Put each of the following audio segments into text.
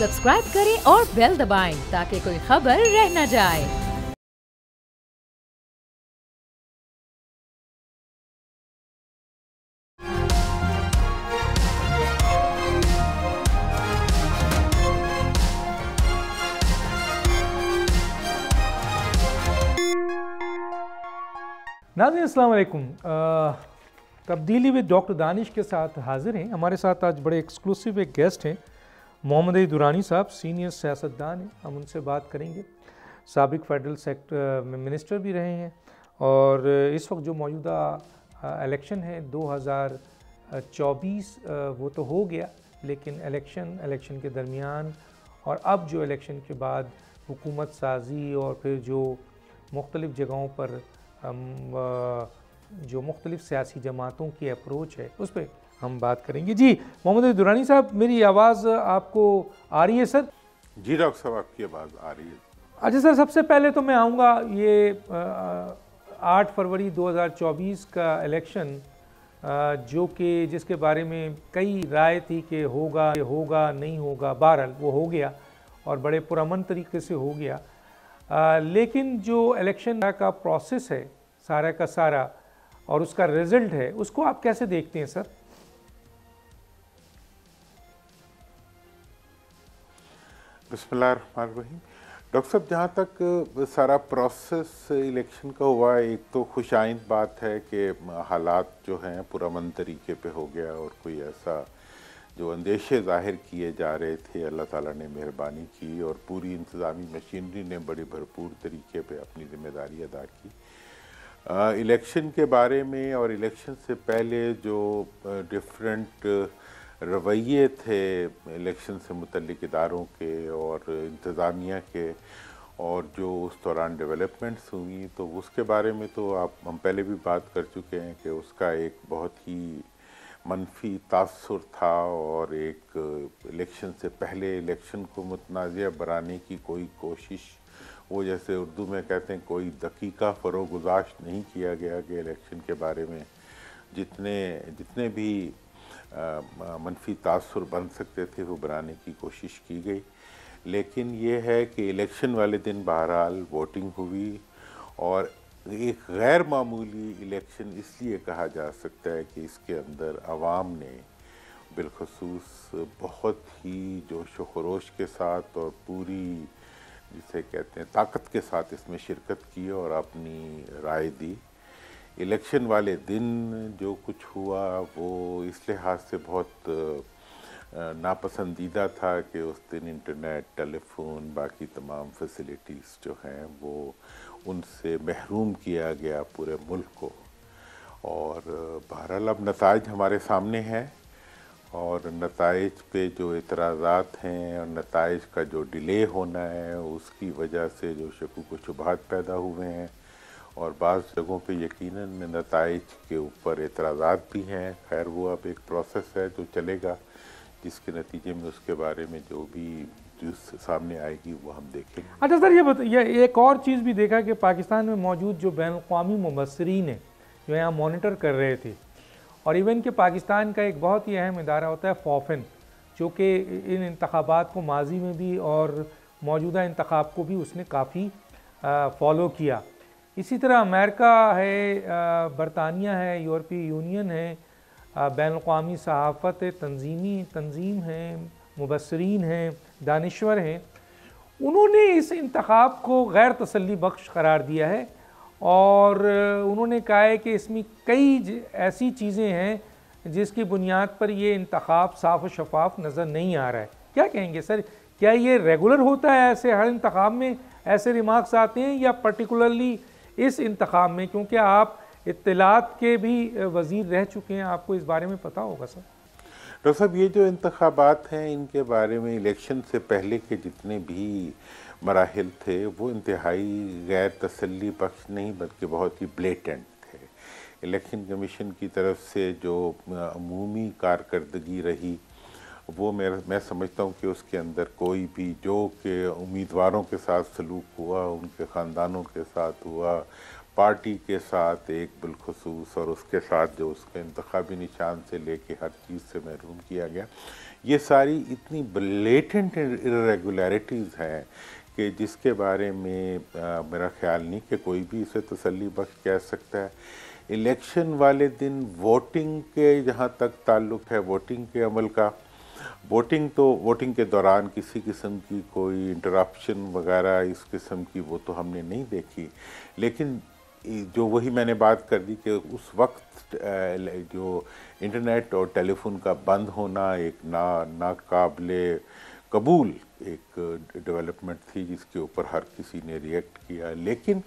Subscribe करें और bell दबाएं ताकि कोई खबर रह न जाए नाजी असलकुम तब्दीली विद डॉक्टर दानिश के साथ हाज़िर हैं हमारे साथ आज बड़े एक्सक्लूसिव एक गेस्ट हैं मोहम्मद दुरानी साहब सीनियर सियासतदान हैं हम उनसे बात करेंगे सबक फेडरल सेक्टर में मिनिस्टर भी रहे हैं और इस वक्त जो मौजूदा इलेक्शन है 2024 वो तो हो गया लेकिन इलेक्शन इलेक्शन के दरमियान और अब जो इलेक्शन के बाद हुकूमत साजी और फिर जो मुख्तलिफ़ जगहों पर जो मुख्तलिफ़ सियासी जमातों की अप्रोच है उस पर हम बात करेंगे जी मोहम्मद दुरानी साहब मेरी आवाज़ आपको आ रही है सर जी डॉक्टर साहब आपकी आवाज़ आ रही है अच्छा सर सबसे पहले तो मैं आऊँगा ये आठ फरवरी 2024 का इलेक्शन जो कि जिसके बारे में कई राय थी कि होगा होगा नहीं होगा बहरहाल वो हो गया और बड़े पुरमन तरीके से हो गया आ, लेकिन जो इलेक्शन का प्रोसेस है सारा का सारा और उसका रिज़ल्ट है उसको आप कैसे देखते हैं सर बसमीम डॉक्टर साहब जहाँ तक सारा प्रोसेस इलेक्शन का हुआ एक तो खुशाइंद बात है कि हालात जो हैं पूरा मन तरीके पे हो गया और कोई ऐसा जो अंदेशे जाहिर किए जा रहे थे अल्लाह ताला ने मेहरबानी की और पूरी इंतज़ामी मशीनरी ने बड़े भरपूर तरीके पे अपनी जिम्मेदारी अदा की इलेक्शन के बारे में और इलेक्शन से पहले जो डिफरेंट रवैये थे इलेक्शन से मुतलिक इदारों के और इंतज़ामिया के और जो उस दौरान डेवलपमेंट्स हुई तो उसके बारे में तो आप हम पहले भी बात कर चुके हैं कि उसका एक बहुत ही मनफी तासर था और एक इलेक्शन से पहले इलेक्शन को मतनाज़ बनाने की कोई कोशिश वो जैसे उर्दू में कहते हैं कोई दकीका फरोगुजाश नहीं किया गया कि इलेक्शन के बारे में जितने जितने भी मनफी तासर बन सकते थे वो बनाने की कोशिश की गई लेकिन ये है कि इलेक्शन वाले दिन बहरहाल वोटिंग हुई और एक गैर मामूली इलेक्शन इसलिए कहा जा सकता है कि इसके अंदर आवाम ने बिलखसूस बहुत ही जोश व खरोश के साथ और पूरी जिसे कहते हैं ताकत के साथ इसमें शिरकत की और अपनी राय दी इलेक्शन वाले दिन जो कुछ हुआ वो इस लिहाज से बहुत नापसंदीदा था कि उस दिन इंटरनेट टेलीफोन बाकी तमाम फैसिलिटीज़ जो हैं वो उनसे महरूम किया गया पूरे मुल्क को और बहरहाल अब नतज हमारे सामने हैं और नतज पे जो एतराज़ात हैं और नतज का जो डिले होना है उसकी वजह से जो व शुबात पैदा हुए हैं और बाज़ जगहों पे यकीनन में नतज के ऊपर एतराज़ात भी हैं खैर वो अब एक प्रोसेस है जो चलेगा जिसके नतीजे में उसके बारे में जो भी जो सामने आएगी वो हम देखेंगे अच्छा सर ये बता ये एक और चीज़ भी देखा कि पाकिस्तान में मौजूद जो बैन अवी मुबसरीन है जो यहाँ मोनिटर कर रहे थे और इवन कि पाकिस्तान का एक बहुत ही अहम इदारा होता है फ़ोफिन जो कि इन इंतबात को माजी में भी और मौजूदा इंतब को भी उसने काफ़ी फॉलो किया इसी तरह अमेरिका है बरतानिया है यूरोपीय यूनियन है बैन अवी सहाफ़त तंजीमी तंजीम हैं मुबसरीन हैं दानश्वर हैं उन्होंने इस इंतखब को गैर तसली बख्श करार दिया है और उन्होंने कहा है कि इसमें कई ऐसी चीज़ें हैं जिसकी बुनियाद पर ये इंतखब साफ़ शफाफ नज़र नहीं आ रहा है क्या कहेंगे सर क्या ये रेगुलर होता है ऐसे हर इंतखब में ऐसे रिमार्क्स आते हैं या पर्टिकुलरली इस इंतकाम में क्योंकि आप इतलात के भी वजीर रह चुके हैं आपको इस बारे में पता होगा सर डॉक्टर साहब ये जो इंतबात हैं इनके बारे में इलेक्शन से पहले के जितने भी मराहल थे वो इंतहाई गैर तसली बख्श नहीं बल्कि बहुत ही ब्लेटेंट थे इलेक्शन कमीशन की तरफ से जो अमूमी कारकर्दगी रही वो मेरा मैं समझता हूँ कि उसके अंदर कोई भी जो के उम्मीदवारों के साथ सलूक हुआ उनके ख़ानदानों के साथ हुआ पार्टी के साथ एक बिलखसूस और उसके साथ जो उसके इंतबी निशान से लेके हर चीज़ से महरूम किया गया ये सारी इतनी ब्लेटेंट इरेगुलरिटीज़ हैं कि जिसके बारे में आ, मेरा ख्याल नहीं कि कोई भी इसे तसली बख्श कह सकता है इलेक्शन वाले दिन वोटिंग के जहाँ तक ताल्लुक़ है वोटिंग के अमल का वोटिंग तो वोटिंग के दौरान किसी किस्म की कोई इंटरप्शन वगैरह इस किस्म की वो तो हमने नहीं देखी लेकिन जो वही मैंने बात कर दी कि उस वक्त जो इंटरनेट और टेलीफोन का बंद होना एक ना नाकबले कबूल एक डेवलपमेंट थी जिसके ऊपर हर किसी ने रिएक्ट किया लेकिन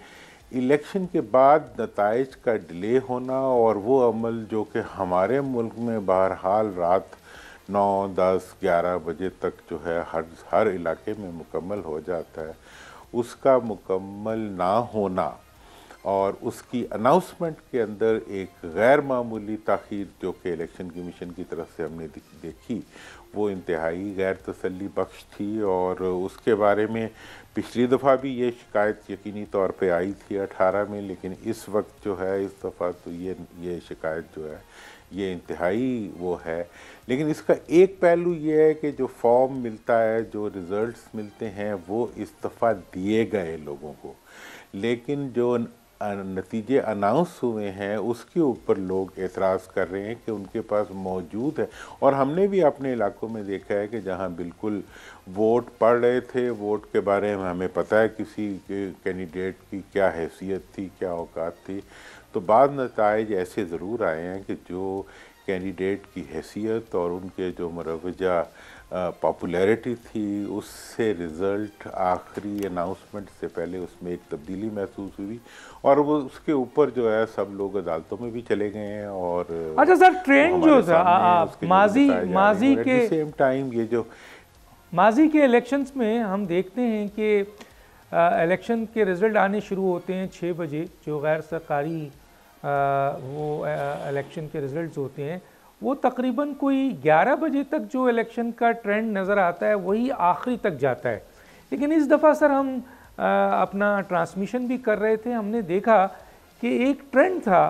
इलेक्शन के बाद नतज का डिले होना और वो अमल जो कि हमारे मुल्क में बहरहाल रात नौ दस ग्यारह बजे तक जो है हर हर इलाके में मुकम्मल हो जाता है उसका मुकम्मल ना होना और उसकी अनाउंसमेंट के अंदर एक गैर मामूली तखीर जो कि इलेक्शन कमीशन की तरफ से हमने देखी वो इंतहाई गैर तसली बख्श थी और उसके बारे में पिछली दफ़ा भी ये शिकायत यकीनी तौर पे आई थी 18 में लेकिन इस वक्त जो है इस दफ़ा तो ये ये शिकायत जो है ये इंतहाई वो है लेकिन इसका एक पहलू ये है कि जो फॉर्म मिलता है जो रिज़ल्ट्स मिलते हैं वो इस्तीफ़ा दिए गए लोगों को लेकिन जो नतीजे अनाउंस हुए हैं उसके ऊपर लोग एतराज़ कर रहे हैं कि उनके पास मौजूद है और हमने भी अपने इलाकों में देखा है कि जहां बिल्कुल वोट पड़ रहे थे वोट के बारे में हमें पता है किसी के कैंडिडेट की क्या हैसियत थी क्या औकात थी तो बाद नतज ऐसे ज़रूर आए हैं कि जो कैंडिडेट की हैसियत और उनके जो मरवजा पॉपुलैरिटी थी उससे रिज़ल्ट आखिरी अनाउंसमेंट से पहले उसमें एक तब्दीली महसूस हुई और वो उसके ऊपर जो है सब लोग अदालतों में भी चले गए हैं और अच्छा सर ट्रेंड जो था माजी माजी के सेम टाइम ये जो माजी के इलेक्शंस में हम देखते हैं कि इलेक्शन के रिज़ल्ट आने शुरू होते हैं छः बजे जो गैर सरकारी वो इलेक्शन के रिज़ल्ट होते हैं वो तकरीबन कोई 11 बजे तक जो इलेक्शन का ट्रेंड नज़र आता है वही आखिरी तक जाता है लेकिन इस दफ़ा सर हम आ, अपना ट्रांसमिशन भी कर रहे थे हमने देखा कि एक ट्रेंड था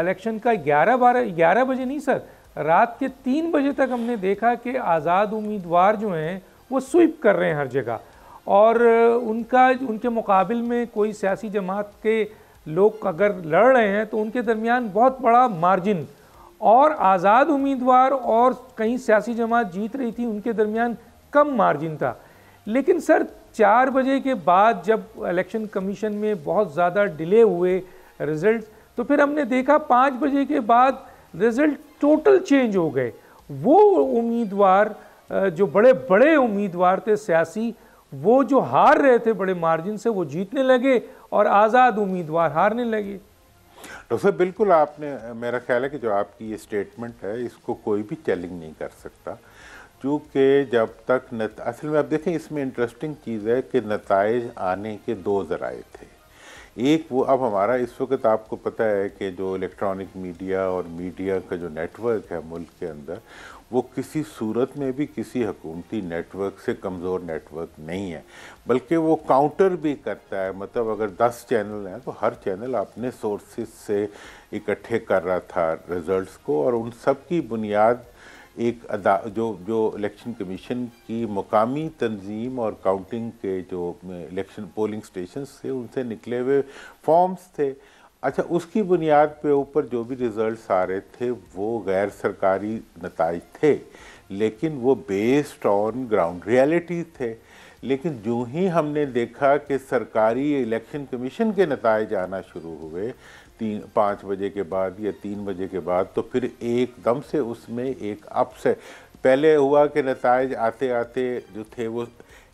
इलेक्शन का 11 बारह ग्यारह बजे नहीं सर रात के तीन बजे तक हमने देखा कि आज़ाद उम्मीदवार जो हैं वो स्वीप कर रहे हैं हर जगह और उनका उनके मुकाबल में कोई सियासी जमात के लोग अगर लड़ रहे हैं तो उनके दरमियान बहुत बड़ा मार्जिन और आज़ाद उम्मीदवार और कहीं सियासी जमात जीत रही थी उनके दरमियान कम मार्जिन था लेकिन सर चार बजे के बाद जब इलेक्शन कमीशन में बहुत ज़्यादा डिले हुए रिज़ल्ट तो फिर हमने देखा पाँच बजे के बाद रिज़ल्ट टोटल चेंज हो गए वो उम्मीदवार जो बड़े बड़े उम्मीदवार थे सियासी वो जो हार रहे थे बड़े मार्जिन से वो जीतने लगे और आज़ाद उम्मीदवार हारने लगे डॉक्टर साहब बिल्कुल आपने मेरा ख्याल है कि जो आपकी ये स्टेटमेंट है इसको कोई भी चैलेंज नहीं कर सकता चूँकि जब तक नत असल में आप देखें इसमें इंटरेस्टिंग चीज़ है कि नतज आने के दो ज़राए थे एक वो अब हमारा इस वक्त आपको पता है कि जो इलेक्ट्रॉनिक मीडिया और मीडिया का जो नेटवर्क है मुल्क के अंदर वो किसी सूरत में भी किसी हकूमती नेटवर्क से कमज़ोर नेटवर्क नहीं है बल्कि वो काउंटर भी करता है मतलब अगर 10 चैनल हैं तो हर चैनल अपने सोर्सेज से इकट्ठे कर रहा था रिजल्ट्स को और उन सब की बुनियाद एक अदा जो जो इलेक्शन कमीशन की मकामी तंजीम और काउंटिंग के जो इलेक्शन पोलिंग स्टेशन थे उनसे निकले हुए फॉर्म्स थे अच्छा उसकी बुनियाद पे ऊपर जो भी रिजल्ट्स आ रहे थे वो गैर सरकारी नतज थे लेकिन वो बेस्ड ऑन ग्राउंड रियलिटी थे लेकिन जो ही हमने देखा कि सरकारी इलेक्शन कमीशन के नतज आना शुरू हुए तीन पाँच बजे के बाद या तीन बजे के बाद तो फिर एकदम से उसमें एक से पहले हुआ कि नतज आते आते जो थे वो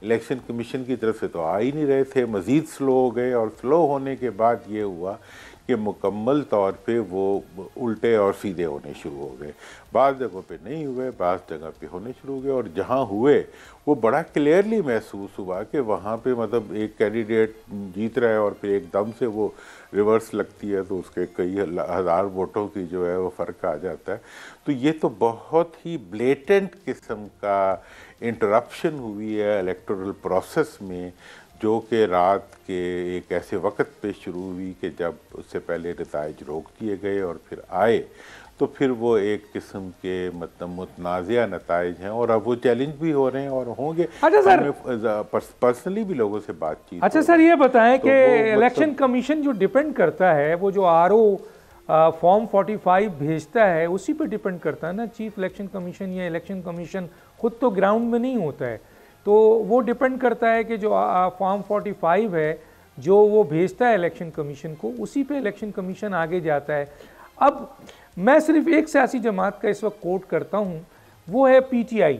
इलेक्शन कमीशन की तरफ से तो आ ही नहीं रहे थे मज़ीद स्लो हो गए और स्लो होने के बाद ये हुआ कि मुकम्मल तौर पे वो उल्टे और सीधे होने शुरू हो गए बाद जगहों पे नहीं हुए बाद जगह पे होने शुरू हो गए और जहाँ हुए वो बड़ा क्लियरली महसूस हुआ कि वहाँ पे मतलब एक कैंडिडेट जीत रहा है और फिर एकदम से वो रिवर्स लगती है तो उसके कई हज़ार वोटों की जो है वो फ़र्क आ जाता है तो ये तो बहुत ही ब्लेटेंट किस्म का इंटरप्शन हुई है इलेक्टोरल प्रोसेस में जो कि रात के एक ऐसे वक्त पे शुरू हुई कि जब उससे पहले नतज रोक दिए गए और फिर आए तो फिर वो एक किस्म के मतलब मुतनाज़ नतज हैं और अब वो चैलेंज भी हो रहे हैं और होंगे अच्छा सर पर्सनली भी लोगों से बातचीत अच्छा सर ये बताएं तो कि मतलब इलेक्शन कमीशन जो डिपेंड करता है वो जो आर ओ फॉर्म 45 भेजता है उसी पर डिपेंड करता है ना चीफ इलेक्शन कमीशन या इलेक्शन कमीशन खुद तो ग्राउंड में नहीं होता है तो वो डिपेंड करता है कि जो फॉर्म 45 है जो वो भेजता है इलेक्शन कमीशन को उसी पे इलेक्शन कमीशन आगे जाता है अब मैं सिर्फ एक सियासी जमात का इस वक्त कोट करता हूँ वो है पीटीआई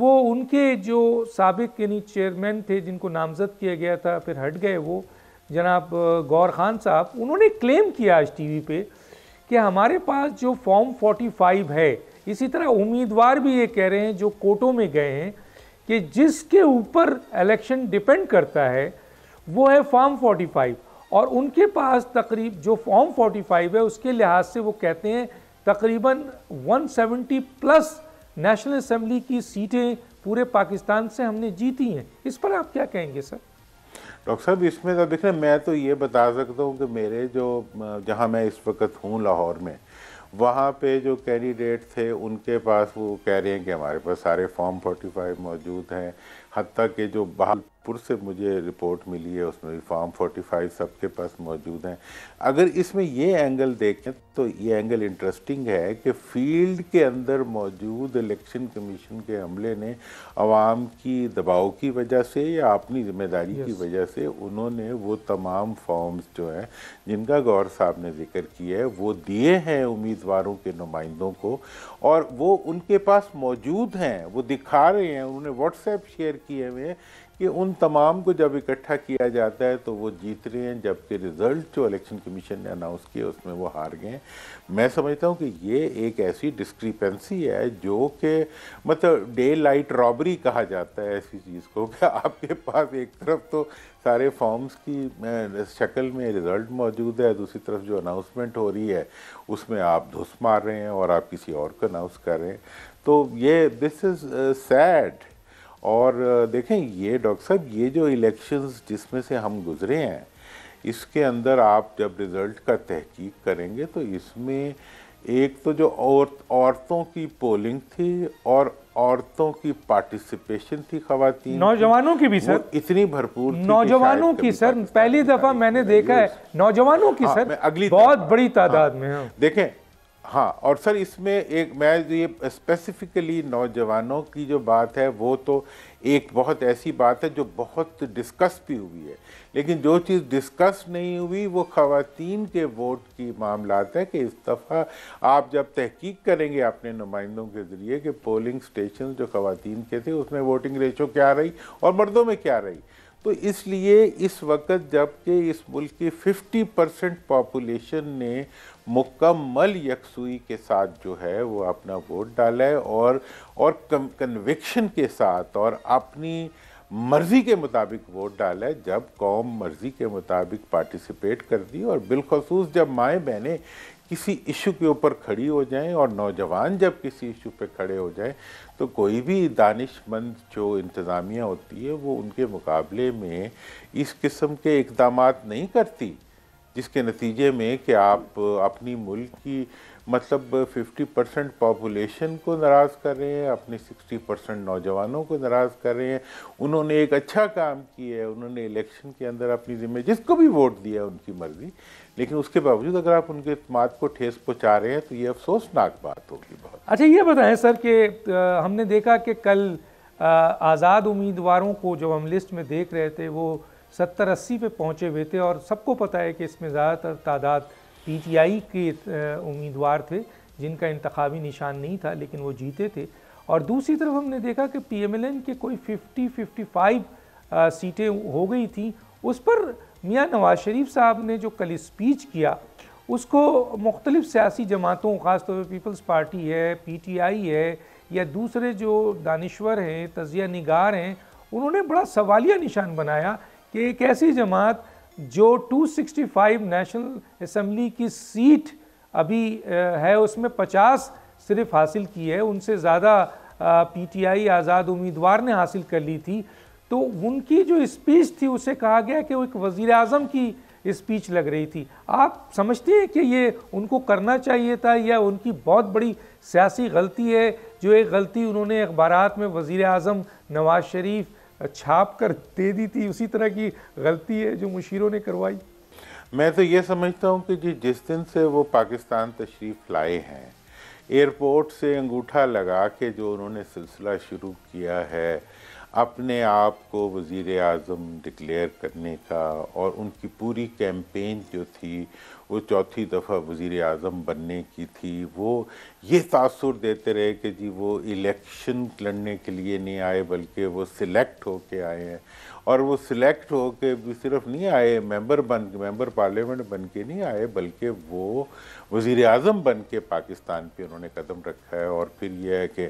वो उनके जो सबक यानी चेयरमैन थे जिनको नामजद किया गया था फिर हट गए वो जनाब गौर खान साहब उन्होंने क्लेम किया आज टी वी कि हमारे पास जो फॉर्म 45 है इसी तरह उम्मीदवार भी ये कह रहे हैं जो कोटों में गए हैं कि जिसके ऊपर इलेक्शन डिपेंड करता है वो है फॉर्म 45 और उनके पास तकरीब जो फॉर्म 45 है उसके लिहाज से वो कहते हैं तकरीबन 170 प्लस नेशनल असम्बली की सीटें पूरे पाकिस्तान से हमने जीती हैं इस पर आप क्या कहेंगे सर डॉक्टर साहब इसमें तो देखें मैं तो ये बता सकता हूँ कि मेरे जो जहाँ मैं इस वक्त हूँ लाहौर में वहाँ पे जो कैंडिडेट थे उनके पास वो कह रहे हैं कि हमारे पास सारे फॉर्म 45 मौजूद हैं हती कि जो बाहर पुर से मुझे रिपोर्ट मिली है उसमें भी फॉर्म 45 सबके पास मौजूद हैं अगर इसमें ये एंगल देखें तो ये एंगल इंटरेस्टिंग है कि फील्ड के अंदर मौजूद इलेक्शन कमीशन के हमले ने आवाम की दबाव की वजह से या अपनी जिम्मेदारी yes. की वजह से उन्होंने वो तमाम फॉर्म्स जो हैं जिनका गौर साहब ने जिक्र किया है वो दिए हैं उम्मीदवारों के नुमाइंदों को और वो उनके पास मौजूद हैं वो दिखा रहे हैं उन्होंने व्हाट्सएप शेयर किए हुए हैं कि उन तमाम को जब इकट्ठा किया जाता है तो वो जीत रहे हैं जबकि रिज़ल्ट जो इलेक्शन कमीशन ने अनाउंस किया उसमें वो हार गए मैं समझता हूँ कि ये एक ऐसी डिस्क्रिपेंसी है जो कि मतलब डे लाइट रॉबरी कहा जाता है ऐसी चीज़ को कि आपके पास एक तरफ तो सारे फॉर्म्स की शक्ल में रिज़ल्ट मौजूद है दूसरी तरफ जो अनाउंसमेंट हो रही है उसमें आप धुस मार रहे हैं और आप किसी और को अनाउंस कर रहे हैं तो ये दिस इज़ सैड और देखें ये डॉक्टर साहब ये जो इलेक्शंस जिसमें से हम गुजरे हैं इसके अंदर आप जब रिज़ल्ट का तहकीक करेंगे तो इसमें एक तो जो औरत औरतों की पोलिंग थी और औरतों की पार्टिसिपेशन थी खातन नौजवानों की भी सर इतनी भरपूर नौजवानों की सर पहली दफा मैंने देखा है नौजवानों की हाँ, सर अगली बहुत बड़ी हाँ। तादाद में हाँ। देखें हाँ और सर इसमें एक मैं ये स्पेसिफिकली नौजवानों की जो बात है वो तो एक बहुत ऐसी बात है जो बहुत डिस्कस भी हुई है लेकिन जो चीज़ डिस्कस नहीं हुई वो खातन के वोट की मामलात हैं कि इस दफ़ा आप जब तहकीक करेंगे अपने नुमाइंदों के ज़रिए कि पोलिंग स्टेशन जो ख़वातीन के थे उसमें वोटिंग रेशो क्या रही और मर्दों में क्या रही तो इसलिए इस वक्त जबकि इस मुल्क की 50 परसेंट पॉपुलेशन ने मुकम्मल यकसुई के साथ जो है वो अपना वोट डाला है और और कन्विक्शन के साथ और अपनी मर्ज़ी के मुताबिक वोट डाला है जब कौम मर्ज़ी के मुताबिक पार्टिसिपेट दी और बिलखसूस जब माएँ बहनें किसी इशू के ऊपर खड़ी हो जाएं और नौजवान जब किसी इशू पे खड़े हो जाएं तो कोई भी दानिशमंद जो इंतज़ामिया होती है वो उनके मुकाबले में इस किस्म के इकदाम नहीं करती जिसके नतीजे में कि आप अपनी मुल्क की मतलब 50 परसेंट पॉपुलेशन को नाराज़ कर रहे हैं अपने 60 परसेंट नौजवानों को नाराज़ कर रहे हैं उन्होंने एक अच्छा काम किया है उन्होंने इलेक्शन के अंदर अपनी जिम्मे जिसको भी वोट दिया उनकी मर्ज़ी लेकिन उसके बावजूद अगर आप उनके अतमाद को ठेस पहुँचा रहे हैं तो ये अफसोसनाक बात होगी बहुत अच्छा ये बताएं सर कि हमने देखा कि कल आज़ाद उम्मीदवारों को जब हम लिस्ट में देख रहे थे वो सत्तर अस्सी पे पहुँचे हुए थे और सबको पता है कि इसमें ज़्यादातर तादाद पी के उम्मीदवार थे जिनका इंतवी निशान नहीं था लेकिन वो जीते थे और दूसरी तरफ हमने देखा कि पीएमएलएन के कोई 50-55 सीटें हो गई थी उस पर मियाँ नवाज शरीफ साहब ने जो कल स्पीच किया उसको मुख्तलिफ सियासी जमातों ख़ासतौर पर पीपल्स पार्टी है पीटीआई है या दूसरे जो दानश्वर हैं तजिया निगार हैं उन्होंने बड़ा सवालिया निशान बनाया कि एक ऐसी जमात जो 265 नेशनल असम्बली की सीट अभी है उसमें 50 सिर्फ हासिल की है उनसे ज़्यादा पीटीआई आज़ाद उम्मीदवार ने हासिल कर ली थी तो उनकी जो स्पीच थी उसे कहा गया कि वो एक वज़ी अजम की स्पीच लग रही थी आप समझते हैं कि ये उनको करना चाहिए था या उनकी बहुत बड़ी सियासी गलती है जो एक गलती उन्होंने अखबार में वज़ी अजम नवाज़ शरीफ़ छाप कर दे दी थी उसी तरह की गलती है जो मुशीरों ने करवाई मैं तो ये समझता हूँ कि जी जिस दिन से वो पाकिस्तान तशरीफ़ लाए हैं एयरपोर्ट से अंगूठा लगा के जो उन्होंने सिलसिला शुरू किया है अपने आप को वज़ी अजम डिक्लेयर करने का और उनकी पूरी कैंपेन जो थी वो चौथी दफ़ा वज़ी अजम बनने की थी वो ये तासर देते रहे कि जी वो इलेक्शन लड़ने के लिए नहीं आए बल्कि वो सिलेक्ट होके आए हैं और वो सिलेक्ट होके भी सिर्फ नहीं आए मेंबर बन मेंबर पार्लियामेंट बन के नहीं आए बल्कि वो वज़ी अजम बन के पाकिस्तान पे उन्होंने कदम रखा है और फिर यह है कि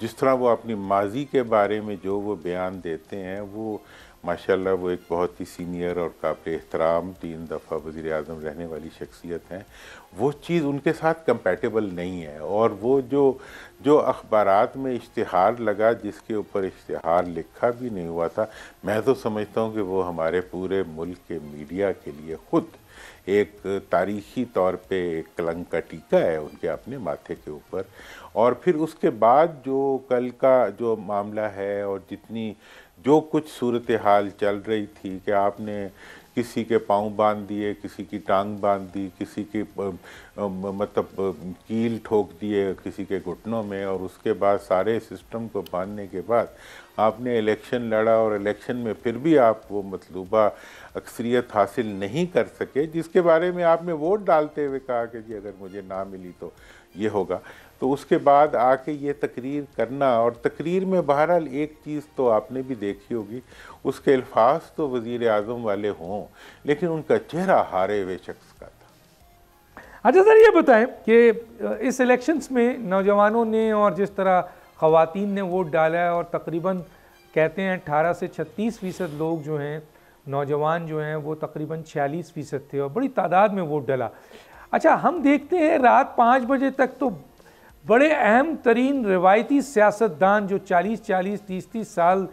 जिस तरह वो अपनी माजी के बारे में जो वो बयान देते हैं वो माशाल्लाह वो एक बहुत ही सीनियर और काबिल एहतराम तीन दफ़ा वज़ी अजम रहने वाली शख्सियत हैं वो चीज़ उनके साथ कंपेटेबल नहीं है और वो जो जो अखबार में इश्तहार लगा जिसके ऊपर इश्तहार लिखा भी नहीं हुआ था मैं तो समझता हूँ कि वो हमारे पूरे मुल्क के मीडिया के लिए ख़ुद एक तारीखी तौर पे एक कलंक का टीका है उनके अपने माथे के ऊपर और फिर उसके बाद जो कल का जो मामला है और जितनी जो कुछ सूरत हाल चल रही थी कि आपने किसी के पाँव बांध दिए किसी की टांग बांध दी किसी की मतलब कील ठोक दिए किसी के घुटनों में और उसके बाद सारे सिस्टम को बांधने के बाद आपने इलेक्शन लड़ा और इलेक्शन में फिर भी आप वो मतलूबा अक्सरियत हासिल नहीं कर सके जिसके बारे में आपने वोट डालते हुए कहा कि जी अगर मुझे ना मिली तो ये होगा तो उसके बाद आके ये तकरीर करना और तकरीर में बहरहाल एक चीज़ तो आपने भी देखी होगी उसके अल्फाज तो वज़ी अजम वाले हों लेकिन उनका चेहरा हारे हुए शख्स का था अच्छा सर ये बताएं कि इस इलेक्शंस में नौजवानों ने और जिस तरह ख़वातीन ने वोट डाला है और तकरीबन कहते हैं अठारह से छत्तीस फ़ीसद लोग जो हैं नौजवान जो हैं वो तकरीबन छियालीस फ़ीसद थे और बड़ी तादाद में वोट डाला अच्छा हम देखते हैं रात पाँच बजे तक तो बड़े अहम तरीन रिवायती सियासतदान जो 40 40 30 30 साल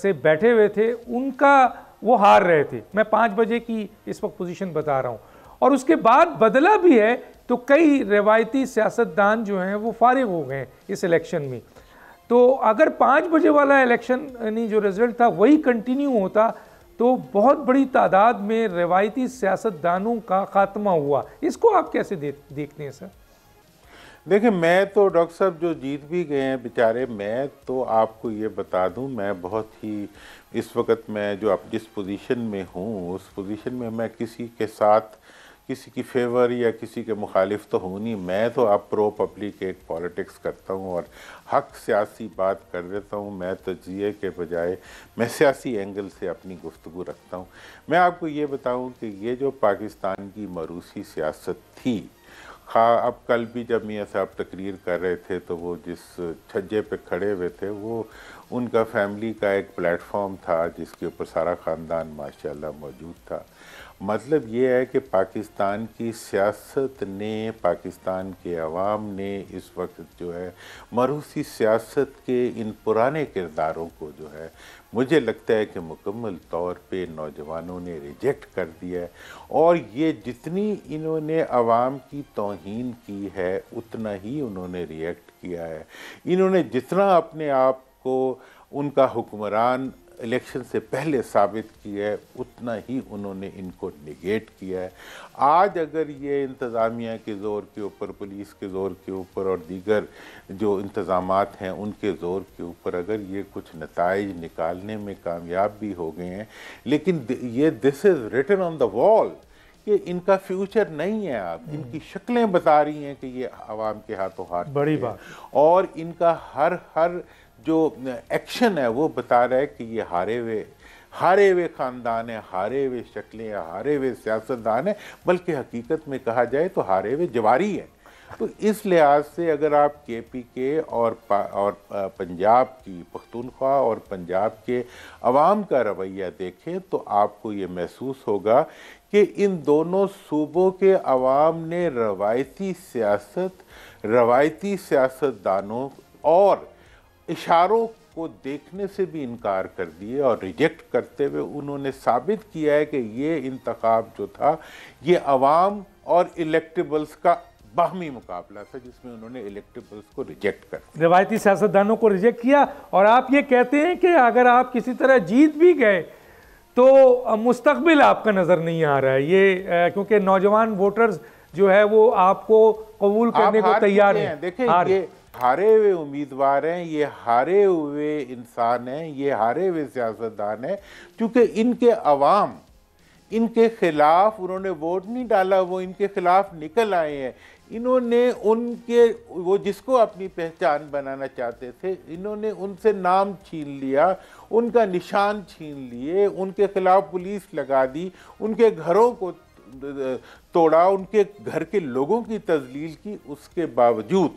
से बैठे हुए थे उनका वो हार रहे थे मैं पाँच बजे की इस वक्त पोजीशन बता रहा हूँ और उसके बाद बदला भी है तो कई रिवायती सियासतदान जो हैं वो फारिग हो गए इस इलेक्शन में तो अगर पाँच बजे वाला इलेक्शन यानी जो रिज़ल्ट था वही कंटिन्यू होता तो बहुत बड़ी तादाद में रिवायती सियासतदानों का खात्मा हुआ इसको आप कैसे दे, देखते हैं सर देखिए मैं तो डॉक्टर साहब जो जीत भी गए हैं बेचारे मैं तो आपको ये बता दूं मैं बहुत ही इस वक्त मैं जो आप जिस पोजीशन में हूँ उस पोजीशन में मैं किसी के साथ किसी की फेवर या किसी के मुखालिफ तो हूँ नहीं मैं तो आप प्रो पब्लिक एक पॉलिटिक्स करता हूँ और हक सियासी बात कर देता हूँ मैं तजिए तो के बजाय मैं सियासी एंगल से अपनी गुफ्तु रखता हूँ मैं आपको ये बताऊँ कि ये जो पाकिस्तान की मरूसी सियासत थी खा अब कल भी जब मियाँ साहब तकरीर कर रहे थे तो वो जिस छज्जे पे खड़े हुए थे वो उनका फैमिली का एक प्लेटफॉर्म था जिसके ऊपर सारा ख़ानदान माशाल्लाह मौजूद था मतलब ये है कि पाकिस्तान की सियासत ने पाकिस्तान के अवाम ने इस वक्त जो है मरूसी सियासत के इन पुराने किरदारों को जो है मुझे लगता है कि मुकम्मल तौर पे नौजवानों ने रिजेक्ट कर दिया है और ये जितनी इन्होंने आवाम की तोहन की है उतना ही उन्होंने रिएक्ट किया है इन्होंने जितना अपने आप को उनका हुक्मरान इलेक्शन से पहले साबित किया है उतना ही उन्होंने इनको निगेट किया है आज अगर ये इंतज़ामिया के ज़ोर के ऊपर पुलिस के ज़ोर के ऊपर और दीगर जो इंतज़ाम हैं उनके ज़ोर के ऊपर अगर ये कुछ नतज निकालने में कामयाब भी हो गए हैं लेकिन ये this is written on the wall कि इनका फ्यूचर नहीं है आप हम्म। इनकी शक्लें बता रही हैं कि ये आवाम के हाथों हाथ बड़ी बात और इनका हर हर जो एक्शन है वो बता रहा है कि ये हारे हुए हारे हुए ख़ानदान है हारे हुए शक्लें हैं हारे हुए सियासतदान है बल्कि हकीकत में कहा जाए तो हारे हुए जवारी है तो इस लिहाज से अगर आप के पी के और और पंजाब की पख्तूनख्वा और पंजाब के अवाम का रवैया देखें तो आपको ये महसूस होगा कि इन दोनों सूबों के अवाम ने रवायती सियासत रवायती सियासतदानों और इशारों को देखने से भी इनकार कर दिए और रिजेक्ट करते हुए उन्होंने साबित किया है कि ये इंतखब जो था ये अवाम और इलेक्टेबल्स का बाहमी मुकाबला था जिसमें उन्होंने इलेक्टेबल्स को रिजेक्ट कर रिवायती सियासतदानों को रिजेक्ट किया और आप ये कहते हैं कि अगर आप किसी तरह जीत भी गए तो मुस्तबिल आपका नज़र नहीं आ रहा है ये क्योंकि नौजवान वोटर्स जो है वो आपको कबूल करने को तैयार हैं देखिए ये हारे हुए उम्मीदवार हैं ये हारे हुए इंसान हैं ये हारे हुए सियासतदान हैं क्योंकि इनके अवाम इनके ख़िलाफ़ उन्होंने वोट नहीं डाला वो इनके ख़िलाफ़ निकल आए हैं इन्होंने उनके वो जिसको अपनी पहचान बनाना चाहते थे इन्होंने उनसे नाम छीन लिया उनका निशान छीन लिए उनके ख़िलाफ़ पुलिस लगा दी उनके घरों को तोड़ा उनके घर के लोगों की तजलील की उसके बावजूद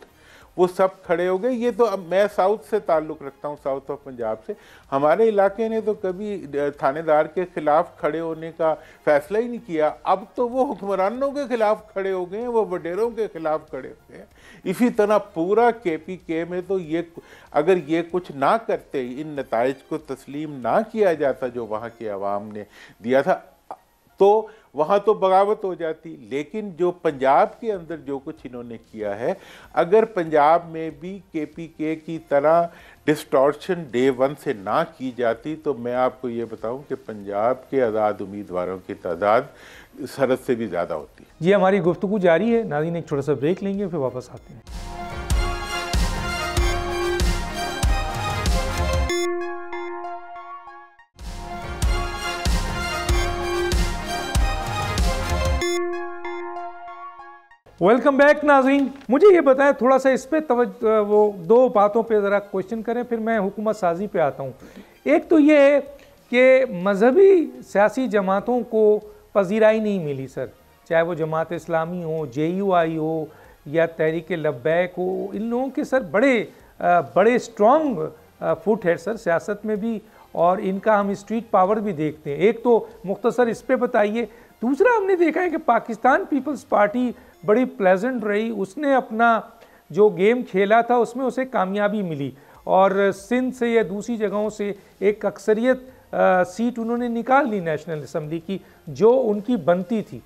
वो सब खड़े हो गए ये तो अब मैं साउथ से ताल्लुक़ रखता हूँ साउथ ऑफ पंजाब से हमारे इलाके ने तो कभी थानेदार के ख़िलाफ़ खड़े होने का फ़ैसला ही नहीं किया अब तो वो हुक्मरानों के ख़िलाफ़ खड़े हो गए हैं वो वडेरों के ख़िलाफ़ खड़े हो गए हैं इसी तरह पूरा के पी के में तो ये अगर ये कुछ ना करते इन नतज को तस्लीम ना किया जाता जो वहाँ के आवाम ने दिया था तो वहाँ तो बगावत हो जाती लेकिन जो पंजाब के अंदर जो कुछ इन्होंने किया है अगर पंजाब में भी के पी के की तरह डिस्टॉर्शन डे वन से ना की जाती तो मैं आपको ये बताऊं कि पंजाब के आज़ाद उम्मीदवारों की तादाद सरहद से भी ज़्यादा होती है जी हमारी गुफ्तु जारी है नाजीन एक छोटा सा ब्रेक लेंगे फिर वापस आते हैं वेलकम बैक नाजीन मुझे ये बताएं थोड़ा सा इस पर वो दो बातों पे ज़रा क्वेश्चन करें फिर मैं हुकूमत साजी पे आता हूँ एक तो ये है कि मजहबी सियासी जमातों को पजीराई नहीं मिली सर चाहे वो जमात इस्लामी हो जे यू आई हो या तहरीक लब्बैक हो इन लोगों के सर बड़े बड़े स्ट्रॉन्ग फुट है सर सियासत में भी और इनका हम स्ट्रीट पावर भी देखते हैं एक तो मुख्तसर इस पर बताइए दूसरा हमने देखा है कि पाकिस्तान पीपल्स पार्टी बड़ी प्लेजेंट रही उसने अपना जो गेम खेला था उसमें उसे कामयाबी मिली और सिंध से या दूसरी जगहों से एक अक्सरियत सीट उन्होंने निकाल ली नेशनल असम्बली की जो उनकी बनती थी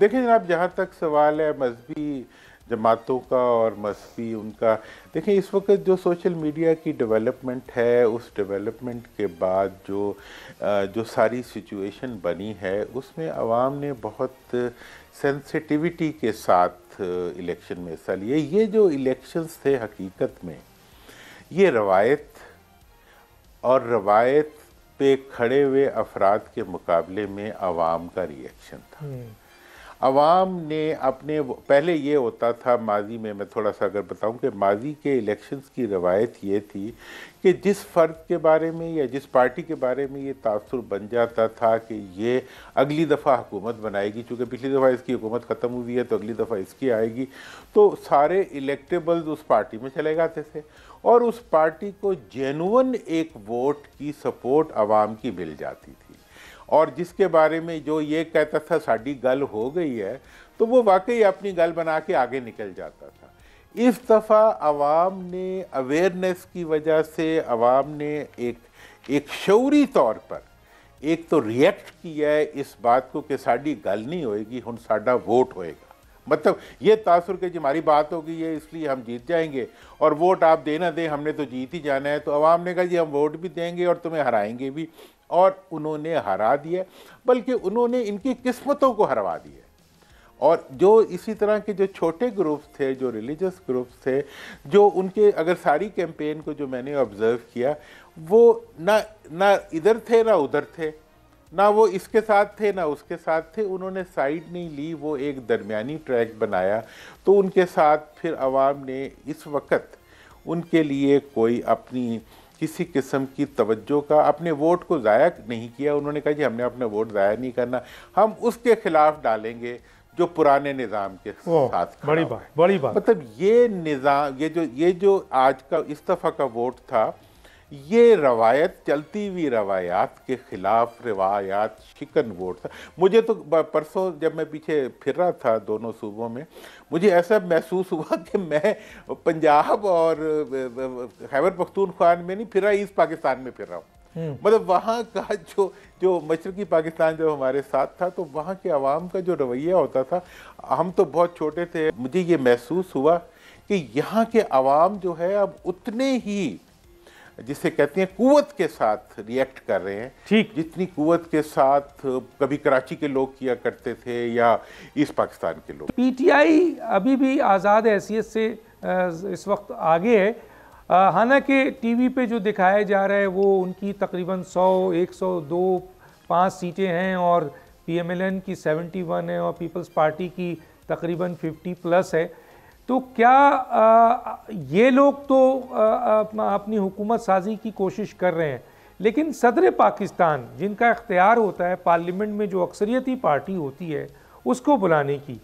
देखिए जनाब जहाँ तक सवाल है मजहबी जमातों का और मजहबी उनका देखें इस वक्त जो सोशल मीडिया की डेवलपमेंट है उस डेवलपमेंट के बाद जो जो सारी सिचुएशन बनी है उसमें आवाम ने बहुत सेंसिटिविटी के साथ इलेक्शन में हिस्सा लिए ये जो इलेक्शंस थे हकीकत में ये रवायत और रवायत पे खड़े हुए अफराद के मुकाबले में आवाम का रिएक्शन था हम्म। आवाम ने अपने पहले ये होता था माजी में मैं थोड़ा सा अगर बताऊं कि माजी के इलेक्शंस की रवायत ये थी कि जिस फ़र्द के बारे में या जिस पार्टी के बारे में ये तासर बन जाता था कि ये अगली दफ़ा हुकूमत बनाएगी चूँकि पिछली दफ़ा इसकी हुकूमत ख़त्म हुई है तो अगली दफ़ा इसकी आएगी तो सारे इलेक्टेबल्स उस पार्टी में चले जाते थे और उस पार्टी को जेनुअन एक वोट की सपोर्ट आवाम की मिल जाती थी और जिसके बारे में जो ये कहता था साड़ी गल हो गई है तो वो वाकई अपनी गल बना के आगे निकल जाता था इस दफ़ा आवाम ने अवेयरनेस की वजह से आवाम ने एक एक शौरी तौर पर एक तो रिएक्ट किया है इस बात को कि साड़ी गल नहीं होएगी हम साडा वोट होएगा मतलब ये तासर के जी हमारी बात हो गई है इसलिए हम जीत जाएंगे और वोट आप देना दें हमने तो जीत ही जाना है तो आवाम ने कहा जी हम वोट भी देंगे और तुम्हें हराएंगे भी और उन्होंने हरा दिया बल्कि उन्होंने इनकी किस्मतों को हरवा दिया और जो इसी तरह के जो छोटे ग्रुप्स थे जो रिलीजियस ग्रुप्स थे जो उनके अगर सारी कैंपेन को जो मैंने ऑब्ज़र्व किया वो ना ना इधर थे ना उधर थे ना वो इसके साथ थे ना उसके साथ थे उन्होंने साइड नहीं ली वो एक दरमियानी ट्रैक बनाया तो उनके साथ फिर आवाम ने इस वक्त उनके लिए कोई अपनी किसी किस्म की तवज्जो का अपने वोट को ज़ाया नहीं किया उन्होंने कहा जी हमने अपना वोट ज़ाया नहीं करना हम उसके खिलाफ डालेंगे जो पुराने निज़ाम के साथ बड़ी बात बड़ी बात मतलब ये निज़ाम ये जो ये जो आज का इस दफ़ा का वोट था ये रवायत चलती हुई रवायात के ख़िलाफ़ रवायात शिकन वोट था मुझे तो परसों जब मैं पीछे फिर रहा था दोनों सूबों में मुझे ऐसा महसूस हुआ कि मैं पंजाब और खैबर पख्तूनख्वा में नहीं फिर रहा ईस्ट पाकिस्तान में फिर रहा हूँ हम्म। मतलब वहाँ का जो जो मशरकी पाकिस्तान जब हमारे साथ था तो वहाँ के आवाम का जो रवैया होता था हम तो बहुत छोटे थे मुझे ये महसूस हुआ कि यहाँ के आवाम जो है अब उतने ही जिसे कहते हैं कुवत के साथ रिएक्ट कर रहे हैं ठीक जितनी कुवत के साथ कभी कराची के लोग किया करते थे या इस पाकिस्तान के लोग पीटीआई अभी भी आज़ाद हैसियत से इस वक्त आगे है हालांकि टीवी पे जो दिखाया जा रहा है वो उनकी तकरीबन 100, 102, पाँच सीटें हैं और पीएमएलएन की 71 है और पीपल्स पार्टी की तकरीबन 50 प्लस है तो क्या आ, ये लोग तो आ, आ, अपनी हुकूमत साजी की कोशिश कर रहे हैं लेकिन सदर पाकिस्तान जिनका इख्तियार होता है पार्लियामेंट में जो अक्सरियती पार्टी होती है उसको बुलाने की